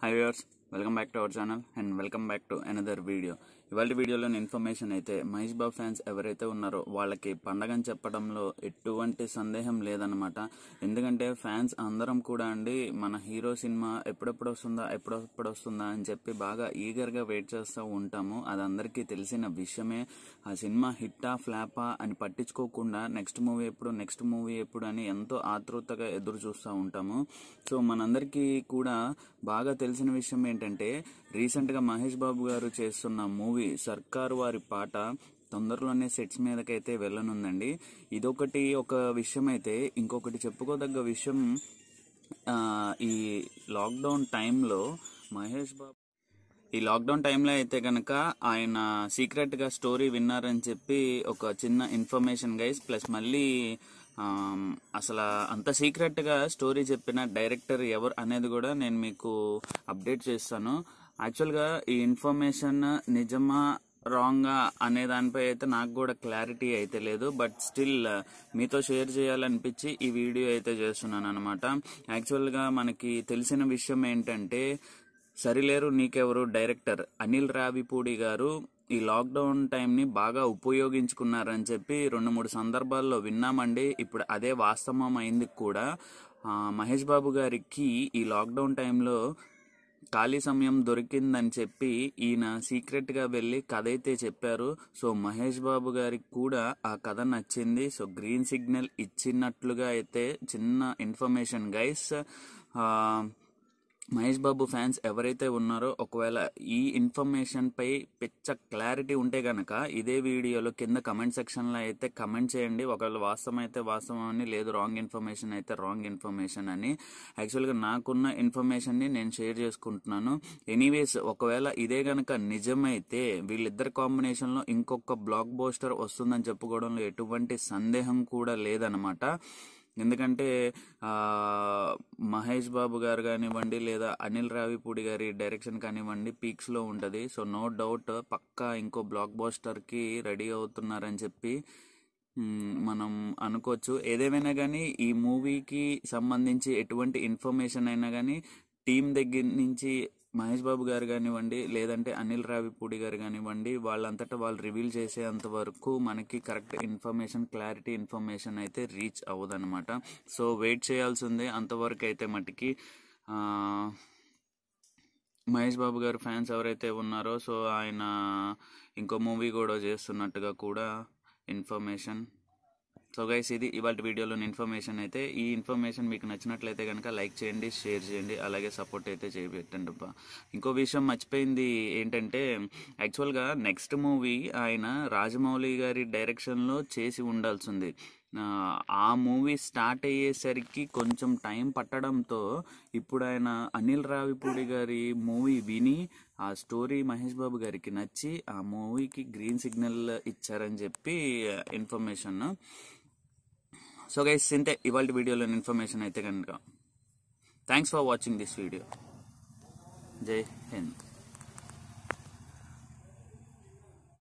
Hi viewers. Welcome back to our channel and welcome back to another video ఇవాళ వీడియోలోని information అయితే Mahesh Babu fans ఎవరైతే ఉన్నారో వాళ్ళకి పండగని చెప్పడంలో ఎటువంటి సందేహం లేదనమాట ఎందుకంటే ఫ్యాన్స్ అందరం కూడా అండి మన హీరో సినిమా ఎప్పుడెప్పుడు వస్తుందా ఎప్పుడెప్పుడు వస్తుందా అని చెప్పి బాగా ఈగర్గా వెయిట్ చేస్తూ ఉంటాము అది అందరికీ తెలిసిన విషయమే ఆ సినిమా హిట్టా ఫ్లాపా అని పట్టించుకోకుండా నెక్స్ట్ మూవీ ఎప్పుడు నెక్స్ట్ మూవీ ఎప్పుడు అని ఎంతో ఆతృతగా ఎదురు చూస్తూ ఉంటాము సో మనందరికీ కూడా బాగా తెలిసిన విషయం ఏంటంటే రీసెంట్గా మహేష్ బాబు గారు చేస్తున్న మూవీ సర్కారు వారి పాట తొందరలోనే సెట్స్ మీదకైతే వెళ్ళనుందండి ఇదొకటి ఒక విషయం అయితే ఇంకొకటి చెప్పుకోదగ్గ విషయం ఈ లాక్డౌన్ టైంలో మహేష్ బాబు ఈ లాక్డౌన్ టైంలో అయితే కనుక ఆయన సీక్రెట్గా స్టోరీ విన్నారని చెప్పి ఒక చిన్న ఇన్ఫర్మేషన్ గైస్ ప్లస్ మళ్ళీ అసలు అంత సీక్రెట్గా స్టోరీ చెప్పిన డైరెక్టర్ ఎవరు అనేది కూడా నేను మీకు అప్డేట్ చేస్తాను యాక్చువల్గా ఈ ఇన్ఫర్మేషన్ నిజమా రాంగా అనే దానిపై అయితే నాకు కూడా క్లారిటీ అయితే లేదు బట్ స్టిల్ మీతో షేర్ చేయాలనిపించి ఈ వీడియో అయితే చేస్తున్నాను అనమాట యాక్చువల్గా మనకి తెలిసిన విషయం ఏంటంటే సరిలేరు నీకెవరు డైరెక్టర్ అనిల్ రావిపూడి గారు ఈ లాక్డౌన్ టైంని బాగా ఉపయోగించుకున్నారని చెప్పి రెండు మూడు సందర్భాల్లో విన్నామండి ఇప్పుడు అదే వాస్తవం అయింది కూడా మహేష్ బాబు గారికి ఈ లాక్డౌన్ టైంలో ఖాళీ సమయం దొరికిందని చెప్పి ఈయన సీక్రెట్గా వెళ్ళి కథ అయితే చెప్పారు సో మహేష్ బాబు గారికి కూడా ఆ కథ నచ్చింది సో గ్రీన్ సిగ్నల్ ఇచ్చినట్లుగా అయితే చిన్న information guys Mahesh Babu fans ఎవరైతే ఉన్నారో ఒకవేళ ఈ ఇన్ఫర్మేషన్ పై పిచ్చ క్లారిటీ ఉంటే గనక ఇదే వీడియోలో కింద కమెంట్ సెక్షన్లో అయితే కమెంట్ చేయండి ఒకవేళ వాస్తవం అయితే వాస్తవం అని లేదు రాంగ్ ఇన్ఫర్మేషన్ అయితే రాంగ్ ఇన్ఫర్మేషన్ అని యాక్చువల్గా నాకున్న ఇన్ఫర్మేషన్ని నేను షేర్ చేసుకుంటున్నాను ఎనీవేస్ ఒకవేళ ఇదే గనక నిజమైతే వీళ్ళిద్దరి కాంబినేషన్లో ఇంకొక బ్లాక్ బోస్టర్ వస్తుందని చెప్పుకోవడంలో ఎటువంటి సందేహం కూడా లేదనమాట ఎందుకంటే మహేష్ బాబు గారు కానివ్వండి లేదా అనిల్ రావిపూడి గారి డైరెక్షన్ కానివ్వండి పీక్స్లో ఉంటుంది సో నో డౌట్ పక్కా ఇంకో బ్లాక్ బాస్టర్కి రెడీ అవుతున్నారని చెప్పి మనం అనుకోవచ్చు ఏదేమైనా కానీ ఈ మూవీకి సంబంధించి ఎటువంటి ఇన్ఫర్మేషన్ అయినా కానీ టీం దగ్గర నుంచి మహేష్ బాబు గారు కానివ్వండి లేదంటే అనిల్ రావిపూడి గారు కానివ్వండి వాళ్ళంతటా వాళ్ళు రివీల్ చేసేంత వరకు మనకి కరెక్ట్ ఇన్ఫర్మేషన్ క్లారిటీ ఇన్ఫర్మేషన్ అయితే రీచ్ అవ్వదనమాట సో వెయిట్ చేయాల్సి ఉంది అంతవరకు అయితే మటుకి మహేష్ బాబు గారు ఫ్యాన్స్ ఎవరైతే ఉన్నారో సో ఆయన ఇంకో మూవీ కూడా చేస్తున్నట్టుగా కూడా ఇన్ఫర్మేషన్ సో గైస్ ఇది ఇవాళ వీడియోలోని ఇన్ఫర్మేషన్ అయితే ఈ ఇన్ఫర్మేషన్ మీకు నచ్చినట్లయితే కనుక లైక్ చేయండి షేర్ చేయండి అలాగే సపోర్ట్ అయితే చేయబెట్టండి అబ్బా ఇంకో విషయం మర్చిపోయింది ఏంటంటే యాక్చువల్గా నెక్స్ట్ మూవీ ఆయన రాజమౌళి గారి డైరెక్షన్లో చేసి ఉండాల్సింది ఆ మూవీ స్టార్ట్ అయ్యేసరికి కొంచెం టైం పట్టడంతో ఇప్పుడు ఆయన అనిల్ రావిపూడి గారి మూవీ విని ఆ స్టోరీ మహేష్ బాబు గారికి నచ్చి ఆ మూవీకి గ్రీన్ సిగ్నల్ ఇచ్చారని చెప్పి ఇన్ఫర్మేషన్ సో గైస్ ఇంతే ఇవాళ వీడియోలో ఇన్ఫర్మేషన్ అయితే కనుక thanks for watching this video జై హింద్